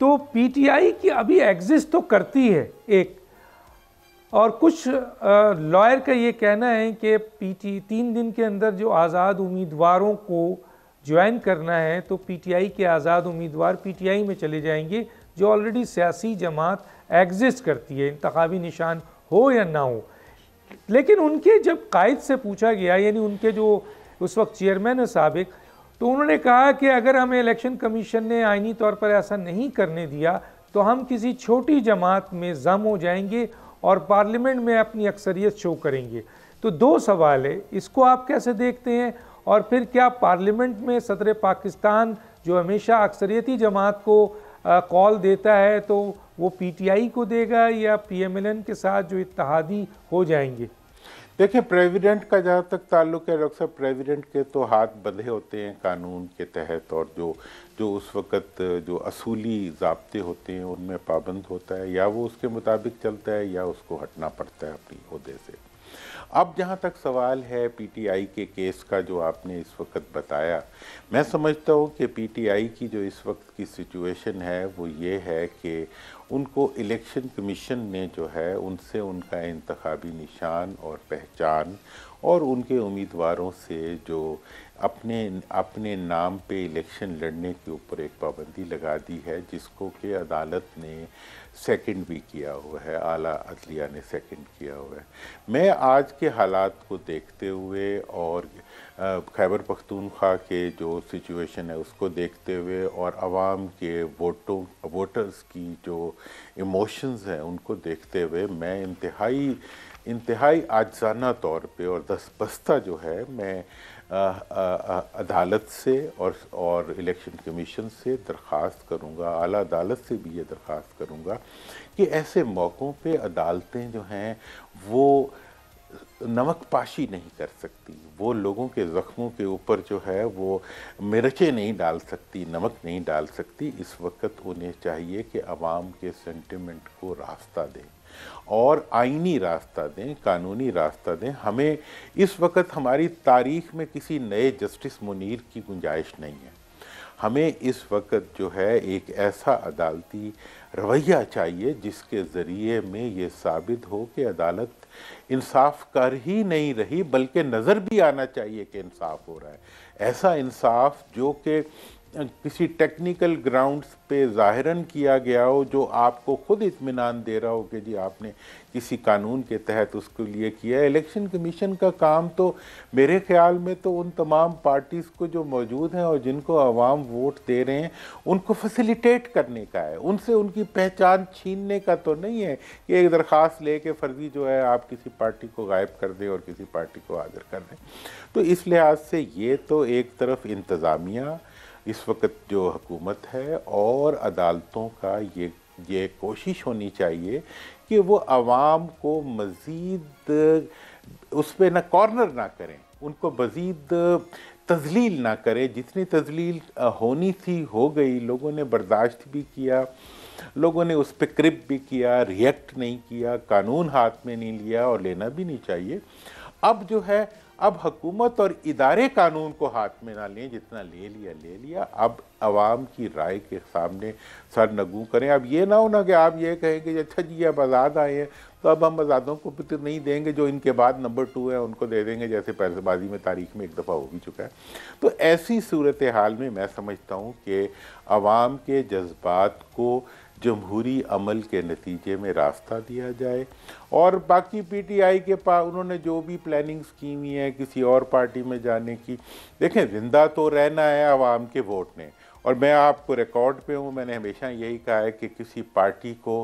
तो पीटीआई की अभी एग्जिस्ट तो करती है एक और कुछ लॉयर का ये कहना है कि पीटी तीन दिन के अंदर जो आज़ाद उम्मीदवारों को ज्वाइन करना है तो पीटीआई के आज़ाद उम्मीदवार पीटीआई में चले जाएंगे जो ऑलरेडी सियासी जमात एग्जिस्ट करती है इंतवी निशान हो या ना हो लेकिन उनके जब कायद से पूछा गया यानी उनके जो उस वक्त चेयरमैन है सबक तो उन्होंने कहा कि अगर हमें इलेक्शन कमीशन ने आइनी तौर पर ऐसा नहीं करने दिया तो हम किसी छोटी जमात में जम हो जाएंगे और पार्लियामेंट में अपनी अक्सरियत शो करेंगे तो दो सवाल है इसको आप कैसे देखते हैं और फिर क्या पार्लियामेंट में सदर पाकिस्तान जो हमेशा अक्सरियती जमात को कॉल देता है तो वो पीटीआई को देगा या पीएमएलएन के साथ जो इतिहादी हो जाएंगे देखिए प्रेसिडेंट का जहाँ तक ताल्लुक है डॉक्टर साहब प्रेजिडेंट के तो हाथ बंधे होते हैं कानून के तहत और जो जो उस वक़्त जो असूली जबते होते हैं उनमें पाबंद होता है या वो उसके मुताबिक चलता है या उसको हटना पड़ता है अपनी अहदे से अब जहाँ तक सवाल है पीटीआई के केस का जो आपने इस वक्त बताया मैं समझता हूँ कि पीटीआई की जो इस वक्त की सिचुएशन है वो ये है कि उनको इलेक्शन कमीशन ने जो है उनसे उनका इंतबी निशान और पहचान और उनके उम्मीदवारों से जो अपने अपने नाम पे इलेक्शन लड़ने के ऊपर एक पाबंदी लगा दी है जिसको कि अदालत ने सेकंड भी किया हुआ है आला अदलिया ने सेकंड किया हुआ है मैं आज के हालात को देखते हुए और खैबर पख्तूनख्वा के जो सिचुएशन है उसको देखते हुए और आवाम के वोटों वोटर्स की जो इमोशंस हैं उनको देखते हुए मैं इंतहाई इंतहाई आजाना तौर पे और दस बस्ता जो है मैं अदालत से और और इलेक्शन कमीशन से दरख्वास्त करूँगा आला अदालत से भी ये दरख्वास्त करूँगा कि ऐसे मौक़ों पे अदालतें जो हैं वो नमक पाशी नहीं कर सकती वो लोगों के ज़ख्मों के ऊपर जो है वो मिर्चें नहीं डाल सकती नमक नहीं डाल सकती इस वक्त उन्हें चाहिए कि आवाम के सेंटिमेंट को रास्ता दें और आइनी रास्ता दें कानूनी रास्ता दें हमें इस वक्त हमारी तारीख में किसी नए जस्टिस मुनीर की गुंजाइश नहीं है हमें इस वक्त जो है एक ऐसा अदालती रवैया चाहिए जिसके ज़रिए में ये साबित हो कि अदालत इंसाफ कर ही नहीं रही बल्कि नज़र भी आना चाहिए कि इंसाफ हो रहा है ऐसा इंसाफ जो कि किसी टेक्निकल ग्राउंड्स पे ज़ाहिरन किया गया हो जो आपको खुद इतमान दे रहा हो कि जी आपने किसी कानून के तहत उसके लिए किया है इलेक्शन कमीशन का काम तो मेरे ख्याल में तो उन तमाम पार्टीज़ को जो मौजूद हैं और जिनको आवाम वोट दे रहे हैं उनको फैसिलिटेट करने का है उनसे उनकी पहचान छीनने का तो नहीं है कि एक दरख्वास्त ले के फर्जी जो है आप किसी पार्टी को गायब कर दें और किसी पार्टी को हाजिर कर दें तो इस लिहाज से ये तो एक तरफ इंतज़ामिया इस वक्त जो हुकूमत है और अदालतों का ये ये कोशिश होनी चाहिए कि वो आवाम को मज़ीद उस पर ना कॉर्नर ना करें उनको मज़ीद तजलील ना करें जितनी तजलील होनी थी हो गई लोगों ने बर्दाश्त भी किया लोगों ने उस पर क्रिप भी किया रिएक्ट नहीं किया कानून हाथ में नहीं लिया और लेना भी नहीं चाहिए अब जो है अब हुकूमत और इदारे कानून को हाथ में ना लें जितना ले लिया ले लिया अब आवाम की राय के सामने सर नगू करें अब ये ना हो ना कि आप ये कहें कि अच्छा जी अब आज़ाद आए हैं तो अब हम आज़ादों को फिक्र नहीं देंगे जो इनके बाद नंबर टू है उनको दे देंगे जैसे पैसेबाजी में तारीख में एक दफ़ा हो भी चुका है तो ऐसी सूरत हाल में मैं समझता हूँ कि आवाम के जज्बात को जमहूरी अमल के नतीजे में रास्ता दिया जाए और बाकी पीटीआई के पास उन्होंने जो भी प्लानिंग्स की हुई है किसी और पार्टी में जाने की देखें जिंदा तो रहना है आवाम के वोट ने और मैं आपको रिकॉर्ड पे हूँ मैंने हमेशा यही कहा है कि किसी पार्टी को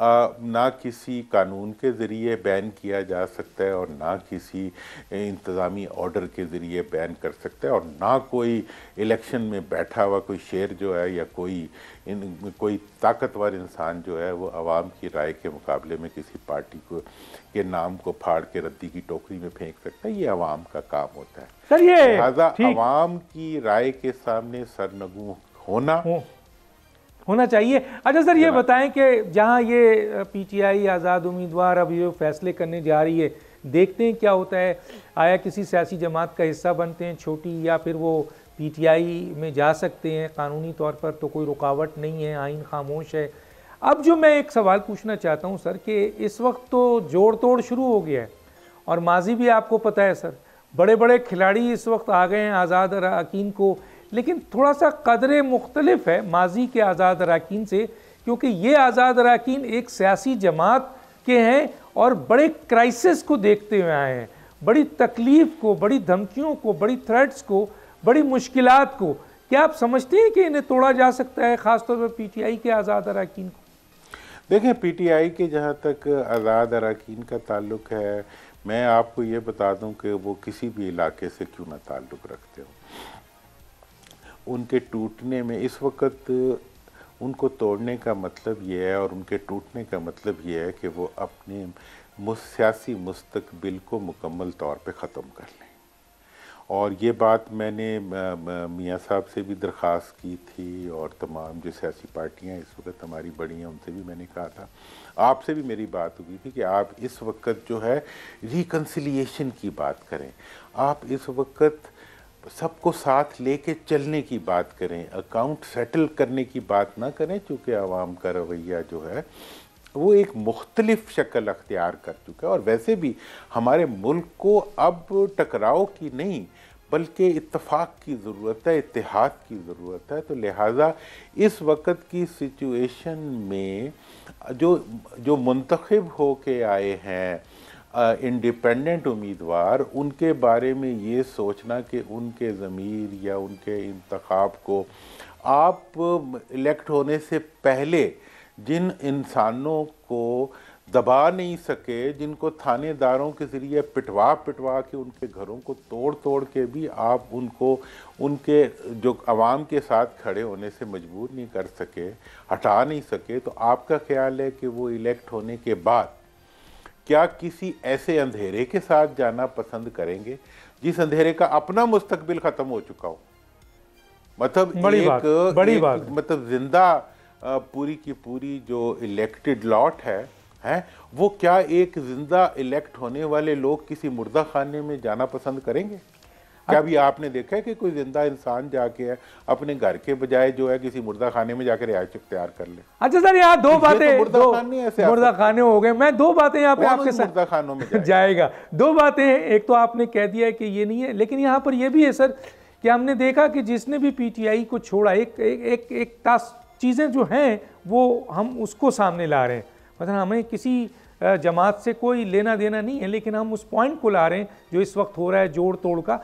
ना किसी कानून के ज़रिए बैन किया जा सकता है और ना किसी इंतज़ामी ऑर्डर के ज़रिए बैन कर सकता है और ना कोई इलेक्शन में बैठा हुआ कोई शेर जो है या कोई इन कोई ताकतवर इंसान जो है वो आवाम की राय के मुकाबले में किसी पार्टी को के नाम को फाड़ के रद्दी की टोकरी में फेंक सकता है ये आवाम का काम होता है लिहाजा आवाम की राय के सामने सरनगु होना होना चाहिए अच्छा सर ये बताएं कि जहाँ ये पीटीआई आज़ाद उम्मीदवार अब ये फैसले करने जा रही है देखते हैं क्या होता है आया किसी सियासी जमात का हिस्सा बनते हैं छोटी या फिर वो पीटीआई में जा सकते हैं कानूनी तौर पर तो कोई रुकावट नहीं है आइन खामोश है अब जो मैं एक सवाल पूछना चाहता हूँ सर कि इस वक्त तो जोड़ तोड़ शुरू हो गया है और माजी भी आपको पता है सर बड़े बड़े खिलाड़ी इस वक्त आ गए हैं आज़ाद अकीन को लेकिन थोड़ा सा कदर मुख्तलफ है माजी के आज़ाद अरकान से क्योंकि ये आज़ाद अरकान एक सियासी जमात के हैं और बड़े क्राइसिस को देखते हुए आए हैं बड़ी तकलीफ़ को बड़ी धमकियों को बड़ी थ्रेट्स को बड़ी मुश्किल को क्या आप समझते हैं कि इन्हें तोड़ा जा सकता है ख़ासतौर पर पी टी आई के आज़ाद अरकान को देखें पी टी आई के जहाँ तक आज़ाद अरकान का ताल्लुक है मैं आपको ये बता दूँ कि वो किसी भी इलाके से क्यों ना ताल्लुक़ रखते हूँ उनके टूटने में इस वक्त उनको तोड़ने का मतलब ये है और उनके टूटने का मतलब ये है कि वो अपने सियासी मुस्तबिल को मुकम्मल तौर पे ख़त्म कर लें और ये बात मैंने मियाँ साहब से भी दरख्वास्त की थी और तमाम जो सियासी पार्टियाँ इस वक्त हमारी बड़ी हैं उनसे भी मैंने कहा था आपसे भी मेरी बात हुई थी कि आप इस वक्त जो है रिकन्सिलिएशन की बात करें आप इस वक्त सबको साथ लेके चलने की बात करें अकाउंट सेटल करने की बात ना करें चूँकि आवाम का रवैया जो है वो एक मुख्तलिफ शक्ल अख्तियार कर चुका है और वैसे भी हमारे मुल्क को अब टकराव की नहीं बल्कि इतफाक़ की ज़रूरत है इतिहाद की ज़रूरत है तो लिहाजा इस वक्त की सिचुएशन में जो जो मुंतखब हो के आए हैं इंडिपेंडेंट उम्मीदवार उनके बारे में ये सोचना कि उनके ज़मीर या उनके इंतखाब को आप इलेक्ट होने से पहले जिन इंसानों को दबा नहीं सके जिनको थानेदारों के ज़रिए पिटवा पिटवा के उनके घरों को तोड़ तोड़ के भी आप उनको उनके जो आवाम के साथ खड़े होने से मजबूर नहीं कर सके हटा नहीं सके तो आपका ख्याल है कि वो इलेक्ट होने के बाद क्या किसी ऐसे अंधेरे के साथ जाना पसंद करेंगे जिस अंधेरे का अपना मुस्तकबिल खत्म हो चुका हो मतलब बड़ी एक, बात, बड़ी एक, बात। मतलब जिंदा पूरी की पूरी जो इलेक्टेड लॉट है हैं वो क्या एक जिंदा इलेक्ट होने वाले लोग किसी मुर्दा खाने में जाना पसंद करेंगे क्या अभी आपने देखा है कि कोई जिंदा इंसान जाके है अपने घर के बजाय जो है किसी मुर्दा खाने में जाकर रिहायश तैयार कर ले अच्छा सर यहाँ दो तो बातें तो मुर्दा खाने हो गए मैं दो बातें यहाँ पे आपके साथ मुर्दा खानों में जाएगा।, जाएगा दो बातें हैं एक तो आपने कह दिया है कि ये नहीं है लेकिन यहाँ पर यह भी है सर कि हमने देखा कि जिसने भी पी को छोड़ा एक एक एक चीज़ें जो हैं वो हम उसको सामने ला रहे हैं मतलब हमें किसी जमात से कोई लेना देना नहीं है लेकिन हम उस पॉइंट को ला रहे हैं जो इस वक्त हो रहा है जोड़ तोड़ का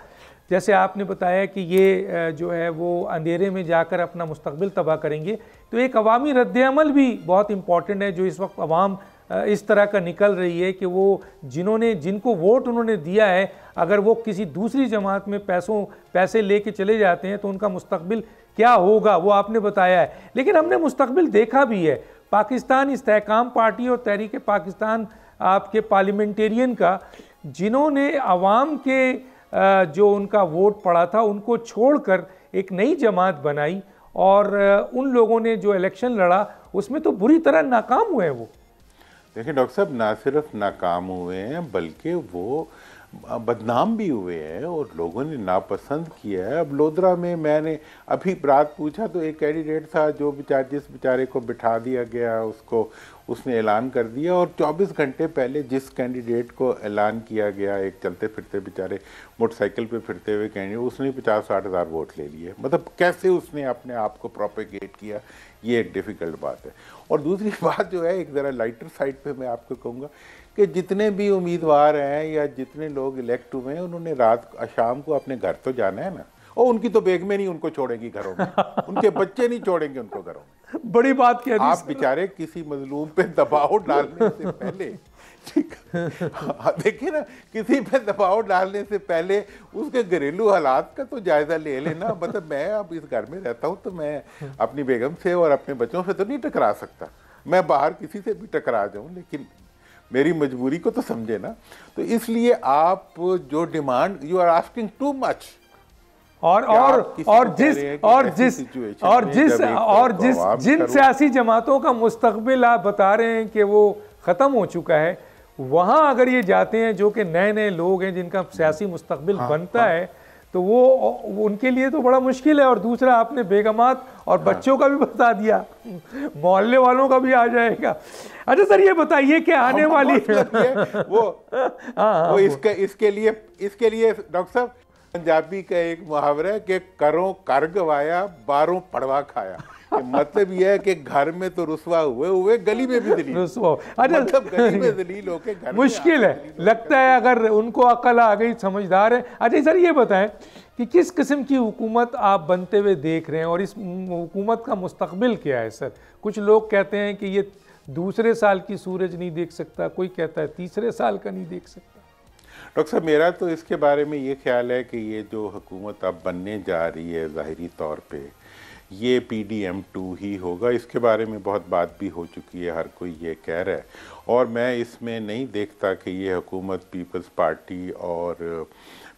जैसे आपने बताया कि ये जो है वो अंधेरे में जाकर अपना मुस्तबिल तबाह करेंगे तो एक अवामी रद्दमल भी बहुत इम्पॉर्टेंट है जो इस वक्त अवाम इस तरह का निकल रही है कि वो जिन्होंने जिनको वोट उन्होंने दिया है अगर वो किसी दूसरी जमात में पैसों पैसे कर चले जाते हैं तो उनका मुस्तबिल क्या होगा वो आपने बताया है लेकिन हमने मुस्तबिल देखा भी है पाकिस्तान इसकाम पार्टी और तहरीक पाकिस्तान आपके पार्लियामेंटेरियन का जिन्होंने आवाम के जो उनका वोट पड़ा था उनको छोड़कर एक नई जमात बनाई और उन लोगों ने जो इलेक्शन लड़ा उसमें तो बुरी तरह नाकाम हुए हैं वो देखिए डॉक्टर साहब ना सिर्फ नाकाम हुए हैं बल्कि वो बदनाम भी हुए हैं और लोगों ने नापसंद किया है अब लोधरा में मैंने अभी रात पूछा तो एक कैंडिडेट था जो बेचार जिस बेचारे को बिठा दिया गया उसको उसने ऐलान कर दिया और 24 घंटे पहले जिस कैंडिडेट को ऐलान किया गया एक चलते फिरते बेचारे मोटरसाइकिल पे फिरते हुए कैंडिडेट उसने पचास साठ हज़ार वोट ले लिए मतलब कैसे उसने अपने आप को प्रोपेगेट किया ये एक डिफ़िकल्ट बात है और दूसरी बात जो है एक ज़रा लाइटर साइड पर मैं आपको कहूँगा कि जितने भी उम्मीदवार हैं या जितने लोग इलेक्ट हुए हैं उन्होंने रात शाम को अपने घर तो जाना है ना और उनकी तो बेग में नहीं उनको छोड़ेंगी घरों में उनके बच्चे नहीं छोड़ेंगे उनको घरों में बड़ी बात क्या आप बेचारे किसी मजलूम पे दबाव डालने से पहले ठीक हाँ, देखिए ना किसी पे दबाव डालने से पहले उसके घरेलू हालात का तो जायजा ले लेना मतलब मैं अब इस घर में रहता हूँ तो मैं अपनी बेगम से और अपने बच्चों से तो नहीं टकरा सकता मैं बाहर किसी से भी टकरा जाऊँ लेकिन मेरी मजबूरी को तो समझे ना तो इसलिए आप जो demand you are asking too much और और और जिस और जिस और जिस और जिस जिन सियासी जमातों का मुस्तबिल आप बता रहे हैं कि वो ख़त्म हो चुका है वहाँ अगर ये जाते हैं जो कि नए नए लोग हैं जिनका सियासी मुस्तबिल हाँ, बनता हाँ, है तो वो उनके लिए तो बड़ा मुश्किल है और दूसरा आपने बेगमात और हाँ, बच्चों का भी बता दिया मोहल्ले वालों का भी आ जाएगा अच्छा सर ये बताइए कि आने तो वाली है। वो आ, हाँ, हाँ, वो इसके इसके लिए इसके लिए डॉक्टर साहब पंजाबी का एक मुहावरा है कि करो कर गवाया बारों पड़वा खाया मतलब यह है कि घर में तो रुसवा हुए हुए गली में भी दलील रुसवा अच्छा मतलब गली में दलील होके घर मुश्किल है लगता है अगर उनको अकल आ गई समझदार है अच्छा सर ये बताएं कि किस किस्म की हुकूमत आप बनते हुए देख रहे हैं और इस हुकूमत का मुस्तबिल क्या है सर कुछ लोग कहते हैं कि ये दूसरे साल की सूरज नहीं देख सकता कोई कहता है तीसरे साल का नहीं देख सकता डॉक्टर साहब मेरा तो इसके बारे में ये ख्याल है कि ये जो हुकूमत अब बनने जा रही है ज़ाहरी तौर पे ये पी डी एम टू ही होगा इसके बारे में बहुत बात भी हो चुकी है हर कोई ये कह रहा है और मैं इसमें नहीं देखता कि ये हुकूमत पीपल्स पार्टी और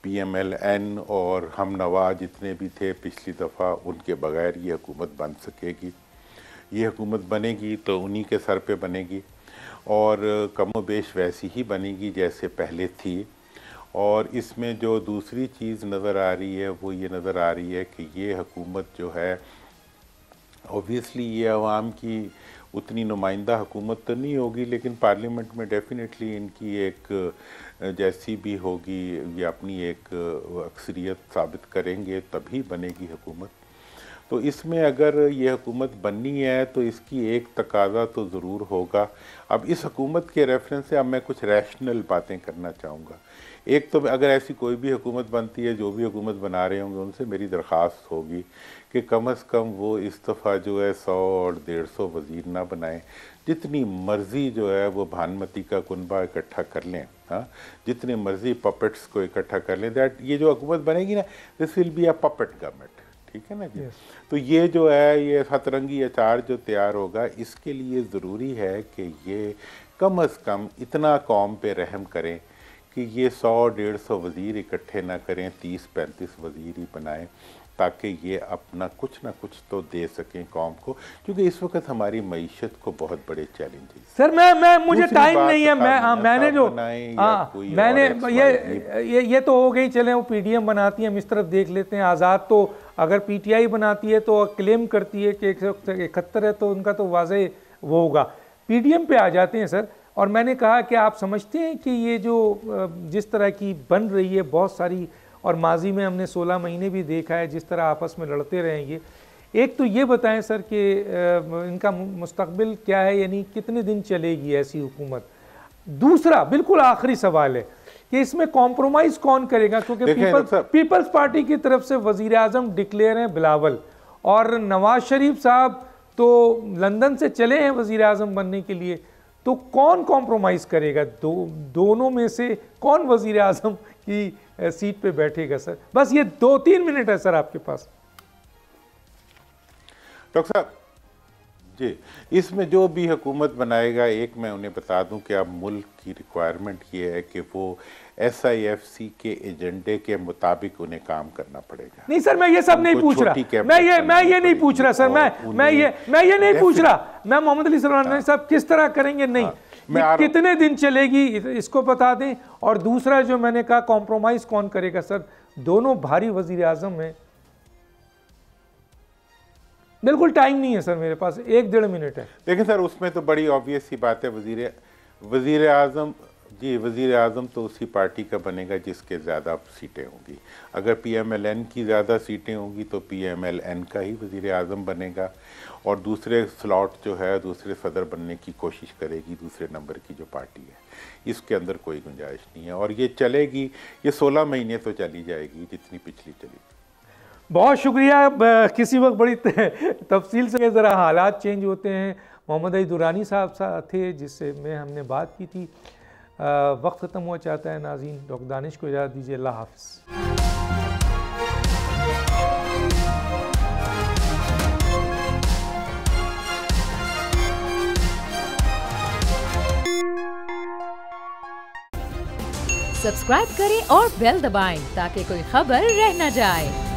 पी एम एल एन और हम नवा जितने भी थे पिछली दफ़ा उनके बगैर ये हुकूमत बन सकेगी ये हुकूमत बनेगी तो उन्हीं के सर पे बनेगी और कम बेश वैसी ही बनेगी जैसे पहले थी और इसमें जो दूसरी चीज़ नज़र आ रही है वो ये नज़र आ रही है कि ये हुकूमत जो है ओबियसली ये आवाम की उतनी नुमाइंदा हुकूमत तो नहीं होगी लेकिन पार्लियामेंट में डेफिनेटली इनकी एक जैसी भी होगी ये अपनी एक अक्सरियत साबित करेंगे तभी बनेगी हुकूमत तो इसमें अगर ये हुकूमत बननी है तो इसकी एक तकाजा तो ज़रूर होगा अब इस हुकूमत के रेफरेंस से अब मैं कुछ रैशनल बातें करना चाहूँगा एक तो अगर ऐसी कोई भी हुकूमत बनती है जो भी हुकूमत बना रहे होंगे उनसे मेरी दरख्वास्त होगी कि कम अज़ कम वो इस दफ़ा जो है सौ और डेढ़ सौ वज़ीर ना बनाएं जितनी मर्ज़ी जो है वो भानमती का कुनबा इकट्ठा कर लें हाँ जितनी मर्ज़ी पपेट्स को इकट्ठा कर लें दैट ये जो हुकूमत बनेगी ना this will be a puppet government ठीक है ना जी yes. तो ये जो है ये सतरंगी अचार जो तैयार होगा इसके लिए ज़रूरी है कि ये कम अज़ कम इतना कौम पे रहम करें कि ये सौ डेढ़ सौ वज़ीर इकट्ठे ना करें तीस पैंतीस वज़ीर ही बनाएं ताकि ये अपना कुछ ना कुछ तो दे सकें कौम को क्योंकि इस वक्त हमारी मीशत को बहुत बड़े चैलेंज सर मैं मैं मुझे टाइम नहीं है मैं आ, हाँ, मैंने जो आ, हाँ, मैंने ये ये ये तो हो गई चले वो पीडीएम बनाती है हम इस तरफ देख लेते हैं आज़ाद तो अगर पीटीआई बनाती है तो क्लेम करती है कि एक सौ इकहत्तर है तो उनका तो वाज वो होगा पीडीएम पे आ जाते हैं सर और मैंने कहा कि आप समझते हैं कि ये जो जिस तरह की बन रही है बहुत सारी और माजी में हमने 16 महीने भी देखा है जिस तरह आपस में लड़ते रहेंगे एक तो ये बताएं सर कि इनका मुस्तबिल क्या है यानी कितने दिन चलेगी ऐसी हुकूमत दूसरा बिल्कुल आखिरी सवाल है कि इसमें कॉम्प्रोमाइज कौन करेगा क्योंकि पीपल्स पीपल्स पार्टी की तरफ से वजीर अजम डिक्लेयर हैं बिलावल और नवाज शरीफ साहब तो लंदन से चले हैं वजीर अजम बनने के लिए तो कौन कॉम्प्रोमाइज़ करेगा दो दोनों में से कौन वजीर अजम की सीट पे बैठेगा सर बस ये दो तीन मिनट है सर आपके पास डॉक्टर साहब जी इसमें जो भी हुकूमत बनाएगा एक मैं उन्हें बता दूं कि अब मुल्क की रिक्वायरमेंट ये है कि वो एस आई एफ सी के एजेंडे के मुताबिक उन्हें काम करना पड़ेगा नहीं सर मैं ये सब नहीं पूछ रहा मैं ये मैं ये नहीं पूछ रहा सर मैं मैं ये मैं ये नहीं पूछ रहा मैं मोहम्मद अली सलमान हाँ। साहब किस तरह करेंगे नहीं हाँ। मैं कितने दिन चलेगी इसको बता दें और दूसरा जो मैंने कहा कॉम्प्रोमाइज कौन करेगा सर दोनों भारी वजी अजम है बिल्कुल टाइम नहीं है सर मेरे पास एक डेढ़ मिनट है देखिए सर उसमें तो बड़ी ऑब्वियस ही बात है वजीर वजीर अजम जी वज़ी अजम तो उसी पार्टी का बनेगा जिसके ज़्यादा सीटें होंगी अगर पी एम एल एन की ज़्यादा सीटें होंगी तो पी एम एल एन का ही वज़ी अजम बनेगा और दूसरे स्लॉट जो है दूसरे सदर बनने की कोशिश करेगी दूसरे नंबर की जो पार्टी है इसके अंदर कोई गुंजाइश नहीं है और ये चलेगी ये सोलह महीने तो चली जाएगी जितनी पिछली चली बहुत शुक्रिया किसी वक्त बड़ी तफसील से ज़रा हालात चेंज होते हैं मोहम्मद दुरानी साहब थे जिससे में हमने बात की थी वक्त ख़त्म हुआ चाहता है नाजीन डॉक्टर दानिश को इजाज़त दीजिए अल्लाह हाफ़ सब्सक्राइब करें और बेल दबाएं ताकि कोई खबर रह न जाए